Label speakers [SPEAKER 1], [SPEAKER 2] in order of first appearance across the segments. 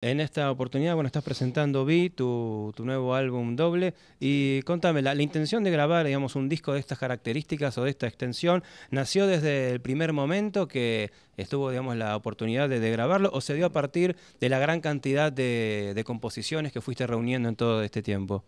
[SPEAKER 1] En esta oportunidad, bueno, estás presentando Vi, tu, nuevo álbum doble. Y contame, la, intención de grabar, digamos, un disco de estas características o de esta extensión, ¿nació desde el primer momento que estuvo, digamos, la oportunidad de, grabarlo o se dio a partir de la gran cantidad de, composiciones que fuiste reuniendo en todo este tiempo?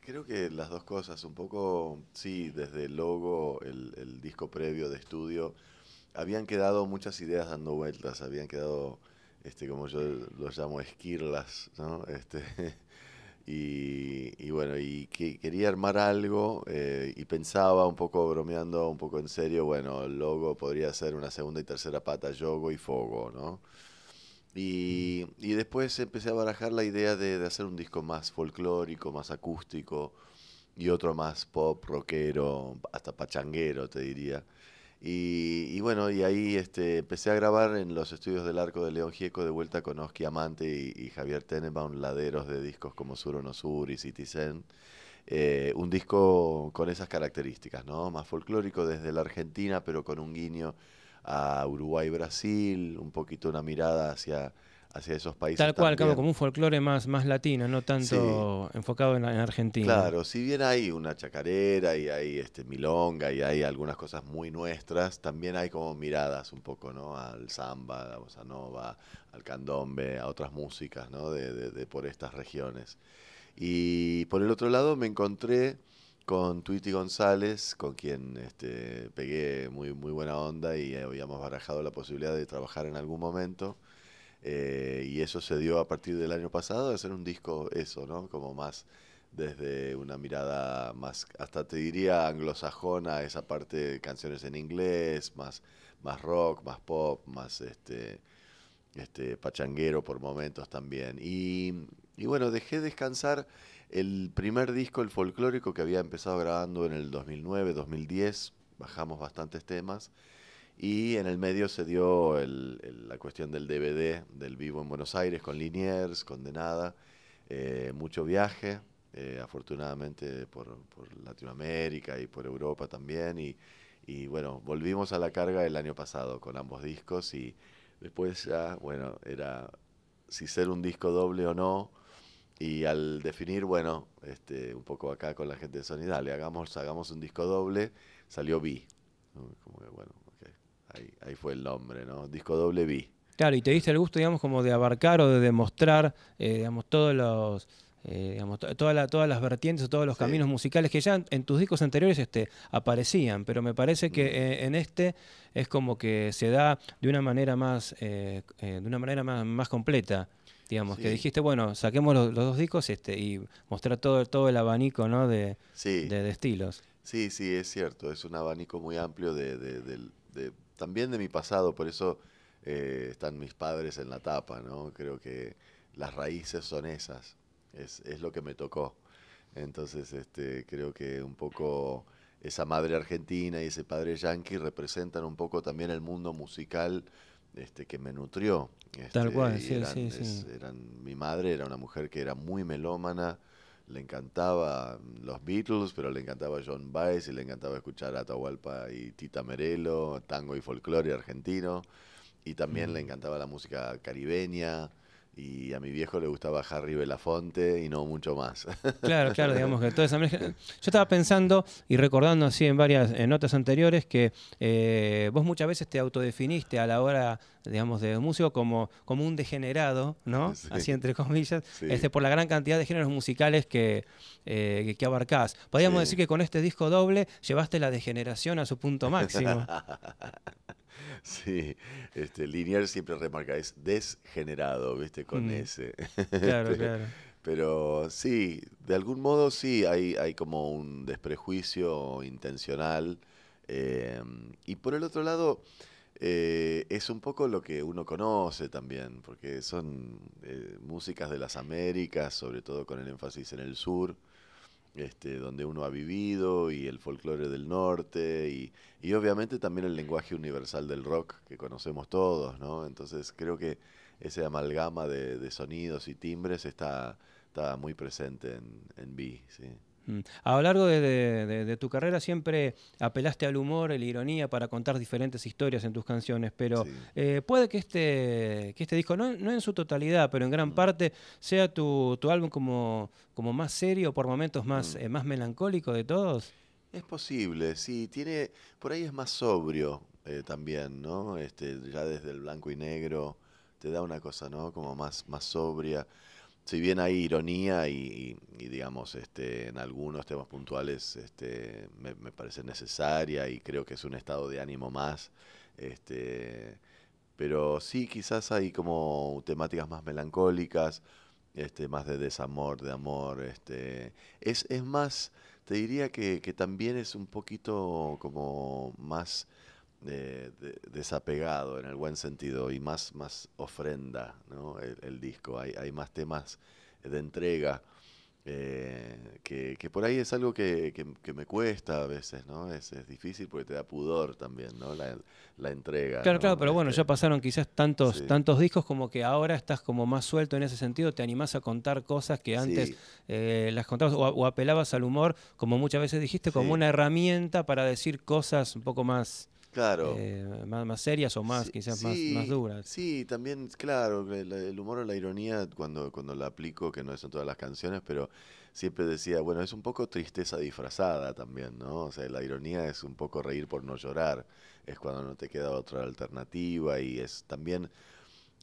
[SPEAKER 2] creo que las dos cosas, un poco, sí, desde el logo, el, el disco previo de estudio, habían quedado muchas ideas dando vueltas, habían quedado este, como yo los llamo esquirlas, ¿no? Este, y, bueno, y quería armar algo eh, y pensaba un poco bromeando, un poco en serio, bueno, el logo podría ser una segunda y tercera pata, yogo y fogo, ¿no? Y, después empecé a barajar la idea de, de, hacer un disco más folclórico, más acústico y otro más pop, rockero, hasta pachanguero, te diría. Y, bueno, y ahí este, empecé a grabar en los estudios del Arco de León Gieco, de vuelta con Oski Amante y, Javier Javier Tenenbaum, laderos de discos como Sur o No Sur y Citizen. Eh, un disco con esas características, ¿no? Más folclórico desde la Argentina, pero con un guiño a Uruguay-Brasil, y un poquito una mirada hacia hacia esos países. Tal cual, como
[SPEAKER 1] un folclore más, más latino, no tanto enfocado en, Argentina. Claro,
[SPEAKER 2] si bien hay una chacarera y hay este milonga y hay algunas cosas muy nuestras, también hay como miradas un poco ¿no? al samba, a la bossa nova, al candombe, a otras músicas ¿no? de, por estas regiones. Y por el otro lado me encontré con Twitty González, con quien este, pegué muy, muy buena onda y habíamos barajado la posibilidad de trabajar en algún momento. Eh, y eso se dio a partir del año pasado de hacer un disco eso, ¿no? Como más desde una mirada más, hasta te diría anglosajona, esa parte de canciones en inglés, más, rock, más pop, más este, este, pachanguero por momentos también. Y, y bueno, dejé descansar el primer disco, el folclórico, que había empezado grabando en el 2009, 2010, bajamos bastantes temas. Y en el medio se dio la cuestión del DVD, del vivo en Buenos Aires, con Liniers, De Nada, eh, mucho viaje, eh, afortunadamente por, Latinoamérica y por Europa también. Y, bueno, volvimos a la carga el año pasado con ambos discos y después ya, bueno, era si ser un disco doble o no. Y al definir, bueno, este, un poco acá con la gente de Sony, dale, hagamos, hagamos un disco doble, salió B. Como que, bueno, ahí, fue el nombre, ¿no? Disco doble B.
[SPEAKER 1] Claro, y te diste el gusto, digamos, como de abarcar o de demostrar, eh, digamos, todos los... Eh, todas las vertientes o todos los caminos musicales que ya en, tus discos anteriores este, aparecían, pero me parece que mm. e-, en este es como que se da de una manera más, eh, de una manera más, más completa digamos, que dijiste, bueno, saquemos los, dos discos este, y mostrar todo, todo el abanico ¿no? de, de, estilos.
[SPEAKER 2] Sí, sí, es cierto, es un abanico muy amplio de también de mi pasado, por eso eh, están mis padres en la tapa, ¿no? Creo que las raíces son esas, es, lo que me tocó. Entonces, este, creo que un poco esa madre argentina y ese padre yankee representan un poco también el mundo musical este, que me nutrió. Tal este, cual, sí, sí, sí. eran, mi madre era una mujer que era muy melómana, le encantaba mm, los Beatles, pero le encantaba John Baez y le encantaba escuchar Atahualpa y Tita Merelo, tango y folklore argentino. Y también le encantaba la música caribeña y a mi viejo le gustaba Harry Belafonte y no mucho más.
[SPEAKER 1] Claro, claro, digamos que todo Yo estaba pensando y recordando así en varias notas anteriores que eh, vos muchas veces te autodefiniste a la hora, digamos, de músico como, como un degenerado, ¿no? Así entre comillas, este, por la gran cantidad de géneros musicales que, eh, que abarcás. Podríamos decir que con este disco doble llevaste la degeneración a su punto máximo.
[SPEAKER 2] Sí, este, siempre remarca, es desgenerado, ¿viste? Con mm. ese. Claro, claro. Pero sí, de algún modo sí, hay, como un desprejuicio intencional. Eh, y por el otro lado, eh, es un poco lo que uno conoce también, porque son eh, músicas de las Américas, sobre todo con el énfasis en el sur este, donde uno ha vivido y el folclore del norte y, obviamente también el lenguaje universal del rock que conocemos todos, ¿no? Entonces creo que ese amalgama de, sonidos y timbres está, muy presente en, en B, sí.
[SPEAKER 1] Mm. A lo largo de, tu carrera siempre apelaste al humor, a la ironía para contar diferentes historias en tus canciones, pero eh, puede que este, que este disco, no, en su totalidad, pero en gran parte, sea tu, álbum como, como, más serio, por momentos más, mm. eh, más melancólico de todos. Es
[SPEAKER 2] posible, sí, tiene, por ahí es más sobrio eh, también, ¿no? Este, ya desde el blanco y negro te da una cosa, Como más, más sobria si bien hay ironía y, digamos, este, en algunos temas puntuales este, me, parece necesaria y creo que es un estado de ánimo más, este, pero sí quizás hay como temáticas más melancólicas, este, más de desamor, de amor, este, es, más, te diría que, que también es un poquito como más eh, de, desapegado en el buen sentido y más, más ofrenda el, disco. Hay, más temas de entrega eh, que, por ahí es algo que, me cuesta a veces, ¿no? Es, difícil porque te da pudor también, ¿no? La, entrega. Claro, claro,
[SPEAKER 1] pero bueno, ya este, pasaron quizás tantos, tantos discos como que ahora estás como más suelto en ese sentido, te animás a contar cosas que antes eh, las contabas o, apelabas al humor, como muchas veces dijiste, como una herramienta para decir cosas un poco más Claro. Eh, más, serias o más, quizás más, más, duras.
[SPEAKER 2] Sí, también, claro, el, humor o la ironía, cuando, cuando la aplico, que no es en todas las canciones, pero siempre decía, bueno, es un poco tristeza disfrazada también, ¿no? O sea, la ironía es un poco reír por no llorar, es cuando no te queda otra alternativa y es también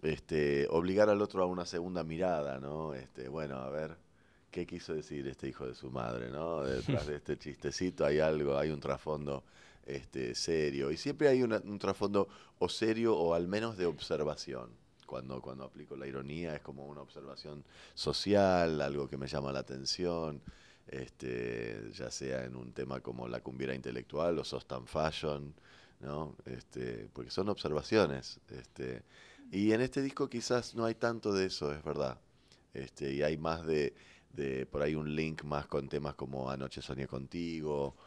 [SPEAKER 2] este, obligar al otro a una segunda mirada, ¿no? Este, bueno, a ver, ¿qué quiso decir este hijo de su madre, ¿no? Detrás de este chistecito hay algo, hay un trasfondo este, serio. Y siempre hay un trasfondo o serio o al menos de observación. Cuando, cuando aplico la ironía es como una observación social, algo que me llama la atención, este, ya sea en un tema como la cumbiera intelectual o Sostan Fashion, ¿no? este, porque son observaciones. Este, y en este disco quizás no hay tanto de eso, es verdad. Este, y hay más de, de por ahí un link más con temas como Anoche soñé contigo,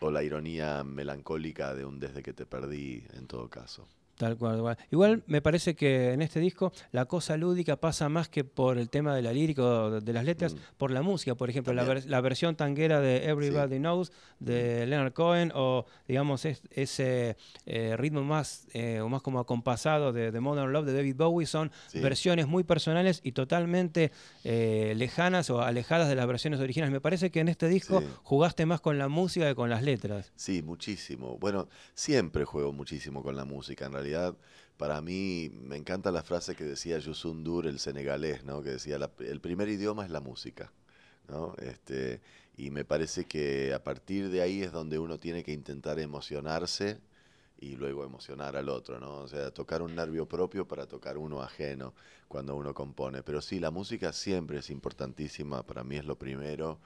[SPEAKER 2] o la ironía melancólica de un desde que te perdí, en todo caso.
[SPEAKER 1] Tal cual, igual. me parece que en este disco la cosa lúdica pasa más que por el tema de la lírica de las letras, mm. por la música, por ejemplo, la, versión tanguera de Everybody Knows de mm. Leonard Cohen o, digamos, ese eh, ritmo más, eh, o más como acompasado de, Modern Love de David Bowie son versiones muy personales y totalmente eh, lejanas o alejadas de las versiones originales. Me parece que en este disco jugaste más con la música que con las letras.
[SPEAKER 2] Sí, muchísimo. Bueno, siempre juego muchísimo con la música, en realidad para mí me encanta la frase que decía Youssou el senegalés, que decía, el primer idioma es la música. Este, y me parece que a partir de ahí es donde uno tiene que intentar emocionarse y luego emocionar al otro, ¿no? O sea, tocar un nervio propio para tocar uno ajeno cuando uno compone. Pero sí, la música siempre es importantísima, para mí es lo primero.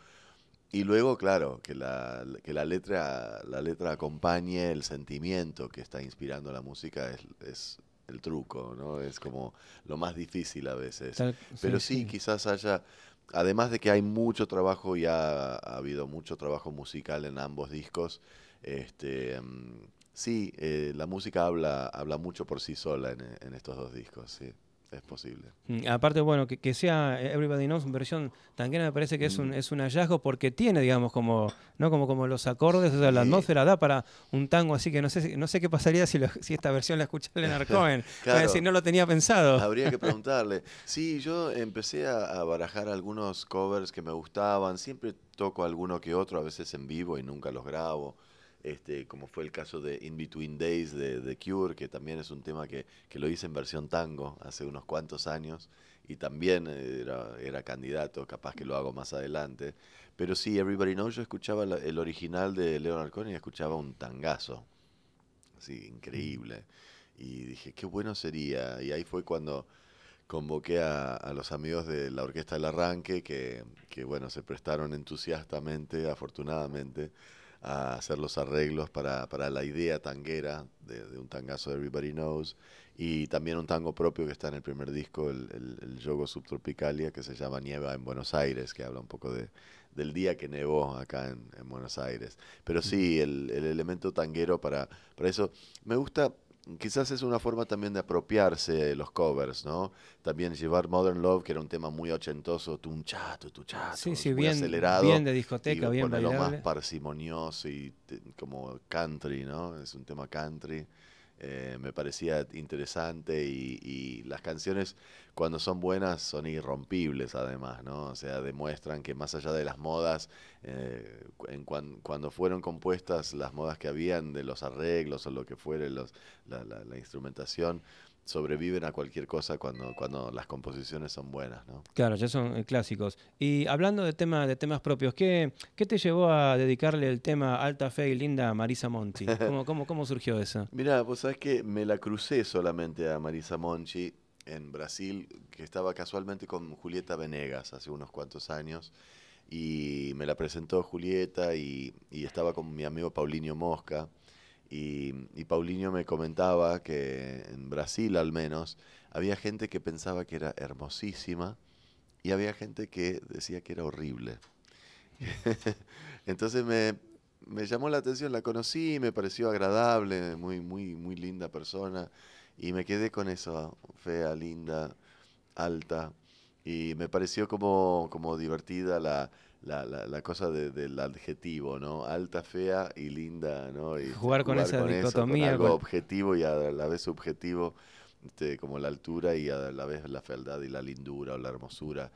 [SPEAKER 2] Y luego, claro, que la, letra, la letra acompañe el sentimiento que está inspirando la música es, el truco, ¿no? Es como lo más difícil a veces. Pero sí, quizás haya, además de que hay mucho trabajo y ha, habido mucho trabajo musical en ambos discos, este, mm, sí, eh, la música habla, habla mucho por sí sola en, en estos dos discos, sí es posible.
[SPEAKER 1] Mm, aparte, bueno, que, sea Everybody Knows versión tanguera me parece que es un, mm. es un hallazgo porque tiene, digamos, como, ¿no? como, como los acordes, o sea, la atmósfera da para un tango, así que no sé, no sé qué pasaría si, si esta versión la escuchara Leonard Cohen. claro. no lo tenía pensado. Habría que
[SPEAKER 2] preguntarle. Sí, yo empecé a barajar algunos covers que me gustaban, siempre toco alguno que otro, a veces en vivo y nunca los grabo. Este, como fue el caso de In Between Days de, The Cure, que también es un tema que, que, lo hice en versión tango hace unos cuantos años y también era, candidato, capaz que lo hago más adelante. Pero sí, Everybody Knows, yo escuchaba el original de Leonard Cohen y escuchaba un tangazo, así increíble. Y dije, qué bueno sería. Y ahí fue cuando convoqué a, a, los amigos de la Orquesta del Arranque, que, que bueno, se prestaron entusiastamente, afortunadamente, a hacer los arreglos para, la idea tanguera de, un tangazo de Everybody Knows y también un tango propio que está en el primer disco, el, el, Yogo Subtropicalia, que se llama Nieva en Buenos Aires, que habla un poco de, del día que nevó acá en, Buenos Aires. Pero mm. sí, el, elemento tanguero para, para eso. Me gusta quizás es una forma también de apropiarse de los covers, ¿no? También llevar Modern Love, que era un tema muy ochentoso, tu chato, tu
[SPEAKER 1] chato, sí, sí, muy bien, acelerado. Bien de discoteca, y bien bailable. más
[SPEAKER 2] parsimonioso y como country, ¿no? Es un tema country. Eh, me parecía interesante y, las canciones cuando son buenas son irrompibles además, ¿no? O sea, demuestran que más allá de las modas, eh, en cuando fueron compuestas las modas que habían de los arreglos o lo que fuera los, la, la instrumentación, sobreviven a cualquier cosa cuando, cuando las composiciones son buenas,
[SPEAKER 1] Claro, ya son eh, clásicos. Y hablando de, tema, de temas propios, ¿qué, ¿qué te llevó a dedicarle el tema Alta Fe y Linda a Marisa Monti? ¿Cómo, cómo, cómo surgió eso?
[SPEAKER 2] Mira, vos sabes que me la crucé solamente a Marisa Monchi en Brasil, que estaba casualmente con Julieta Venegas hace unos cuantos años. Y me la presentó Julieta y, y estaba con mi amigo Paulinho Mosca y, Paulinho me comentaba que en Brasil al menos había gente que pensaba que era hermosísima y había gente que decía que era horrible. Entonces me, me, llamó la atención, la conocí, me pareció agradable, muy, muy, muy linda persona. Y me quedé con eso, fea, linda, alta. Y me pareció como, como divertida la, la, la, cosa del adjetivo, ¿no? Alta, fea y linda, ¿no? Y este, jugar con esa dicotomía. algo objetivo y a la vez subjetivo, este, como la altura y a la vez la fealdad y la lindura o la hermosura.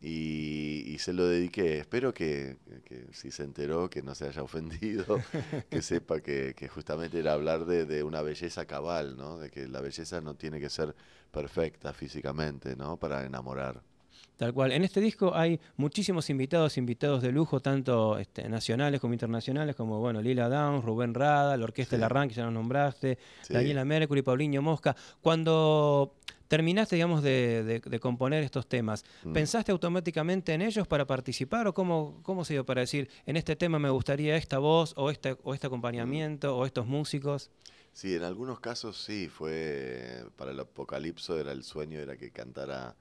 [SPEAKER 2] Y, se lo dediqué. Espero que, si se enteró, que no se haya ofendido, que sepa que, justamente era hablar de, de, una belleza cabal, ¿no? De que la belleza no tiene que ser perfecta físicamente, ¿no? Para enamorar.
[SPEAKER 1] Tal cual. En este disco hay muchísimos invitados, invitados de lujo, tanto este, nacionales como internacionales, como bueno, Lila Downs, Rubén Rada, la Orquesta la del Arranque, ya nos nombraste, Daniela Mercury, Paulinho Mosca. Cuando terminaste, digamos, de, componer estos temas, mm. ¿pensaste automáticamente en ellos para participar o cómo, cómo se dio para decir, en este tema me gustaría esta voz o, este, o este acompañamiento mm. o estos músicos?
[SPEAKER 2] Sí, en algunos casos sí, fue para el apocalipso, era el sueño, era que cantara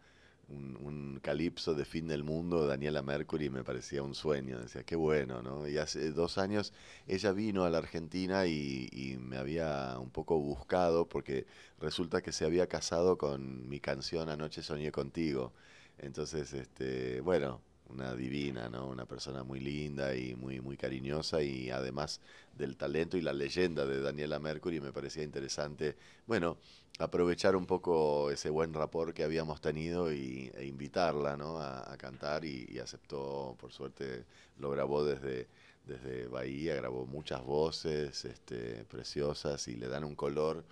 [SPEAKER 2] un, calipso de fin del mundo, Daniela Mercury, me parecía un sueño, decía, qué bueno, ¿no? Y hace dos años ella vino a la Argentina y, y me había un poco buscado porque resulta que se había casado con mi canción Anoche Soñé contigo. Entonces, este, bueno, una divina, ¿no? Una persona muy linda y muy, muy cariñosa y además del talento y la leyenda de Daniela Mercury, me parecía interesante, bueno, aprovechar un poco ese buen rapor que habíamos tenido y, e invitarla, ¿no? A, cantar y, aceptó, por suerte, lo grabó desde, desde Bahía, grabó muchas voces este, preciosas y le dan un color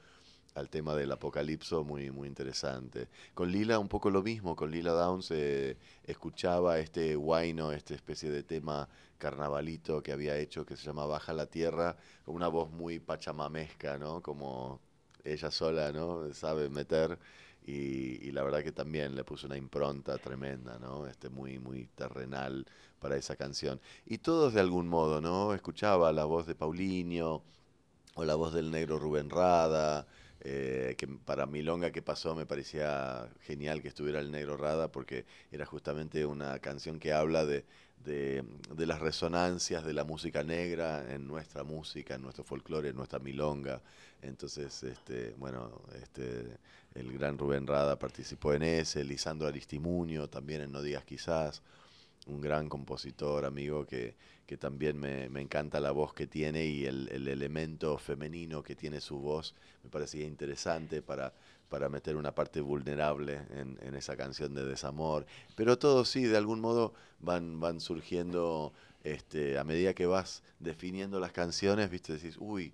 [SPEAKER 2] al tema del apocalipso muy, muy interesante. Con Lila un poco lo mismo, con Lila Downs eh, escuchaba este guayno, esta especie de tema carnavalito que había hecho que se llama Baja la Tierra, con una voz muy pachamamesca, ¿no? Como ella sola, ¿no? Sabe meter. Y, y, la verdad que también le puso una impronta tremenda, ¿no? Este, muy, muy terrenal para esa canción. Y todos de algún modo, ¿no? Escuchaba la voz de Paulinho, o la voz del negro Rubén Rada, eh, que para Milonga que pasó me parecía genial que estuviera el Negro Rada porque era justamente una canción que habla de, las resonancias de la música negra en nuestra música, en nuestro folclore, en nuestra Milonga. Entonces, este, bueno, este, el gran Rubén Rada participó en ese, Lisandro Aristimuño también en No Digas Quizás un gran compositor, amigo, que, que también me, encanta la voz que tiene y el, elemento femenino que tiene su voz. Me parecía interesante para, para meter una parte vulnerable en, en esa canción de desamor. Pero todo sí, de algún modo van, van surgiendo, este, a medida que vas definiendo las canciones, viste, decís, uy,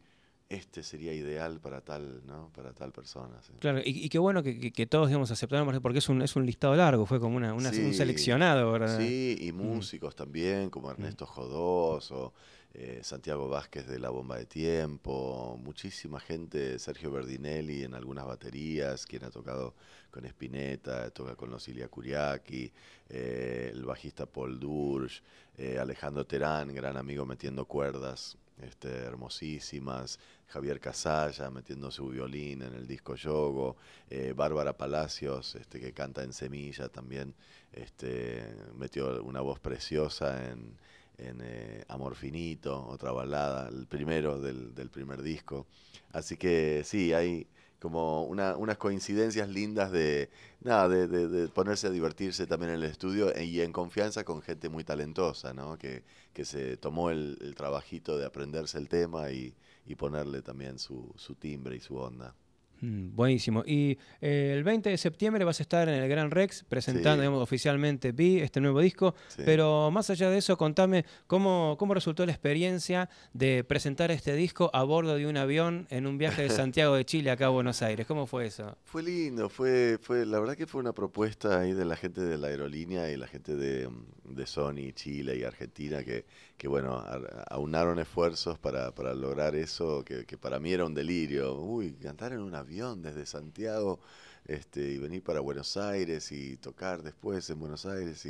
[SPEAKER 2] este sería ideal para tal, ¿no? Para tal persona.
[SPEAKER 1] Claro, y, qué bueno que, todos digamos aceptaron porque es un, es un listado largo, fue como una, un seleccionado, ¿verdad? Sí,
[SPEAKER 2] y músicos también, como Ernesto Jodoso, eh, Santiago Vázquez de La Bomba de Tiempo, muchísima gente, Sergio Berdinelli en algunas baterías, quien ha tocado con Spinetta, toca con los Curiaki, eh, el bajista Paul Dursch, eh, Alejandro Terán, gran amigo metiendo cuerdas, este, hermosísimas, Javier Casalla metiendo su violín en el disco Yogo, eh, Bárbara Palacios, este, que canta en Semilla también, este, metió una voz preciosa en, eh, Amor Finito, otra balada, el primero del, del primer disco. Así que sí, hay como unas coincidencias lindas de, de, de, ponerse a divertirse también en el estudio eh, y en confianza con gente muy talentosa, ¿no? que, que se tomó el, el, trabajito de aprenderse el tema y, y ponerle también su, su timbre y su onda.
[SPEAKER 1] Mm, buenísimo. Y eh, el 20 de septiembre vas a estar en el Gran Rex presentando oficialmente Vi, este nuevo disco. Pero más allá de eso, contame cómo, cómo resultó la experiencia de presentar este disco a bordo de un avión en un viaje de Santiago de Chile acá a Buenos Aires. ¿Cómo fue eso?
[SPEAKER 2] Fue lindo, fue, fue la verdad que fue una propuesta ahí de la gente de la aerolínea y la gente de, de Sony, Chile y Argentina que, que bueno, aunaron esfuerzos para, lograr eso que, que para mí era un delirio. Uy, cantar en un avión desde Santiago este, y venir para Buenos Aires y tocar después en Buenos Aires.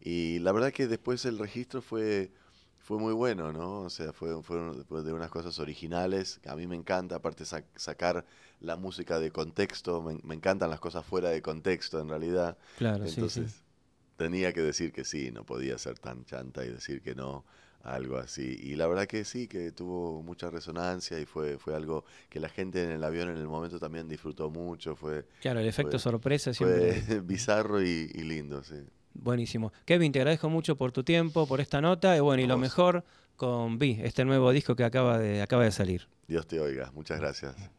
[SPEAKER 2] Y, la verdad que después el registro fue, fue muy bueno, ¿no? O sea, fue, fueron de unas cosas originales. A mí me encanta, aparte, sacar la música de contexto. Me, encantan las cosas fuera de contexto, en realidad. Entonces, tenía que decir que sí, no podía ser tan chanta y decir que no algo así. Y la verdad que sí, que tuvo mucha resonancia y fue, fue algo que la gente en el avión en el momento también disfrutó mucho. Fue, claro, el efecto sorpresa siempre. Fue bizarro y, lindo, sí.
[SPEAKER 1] Buenísimo. Kevin, te agradezco mucho por tu tiempo, por esta nota y bueno, y lo mejor con Vi, este nuevo disco que acaba de, acaba
[SPEAKER 2] de salir. Dios te oiga, muchas gracias.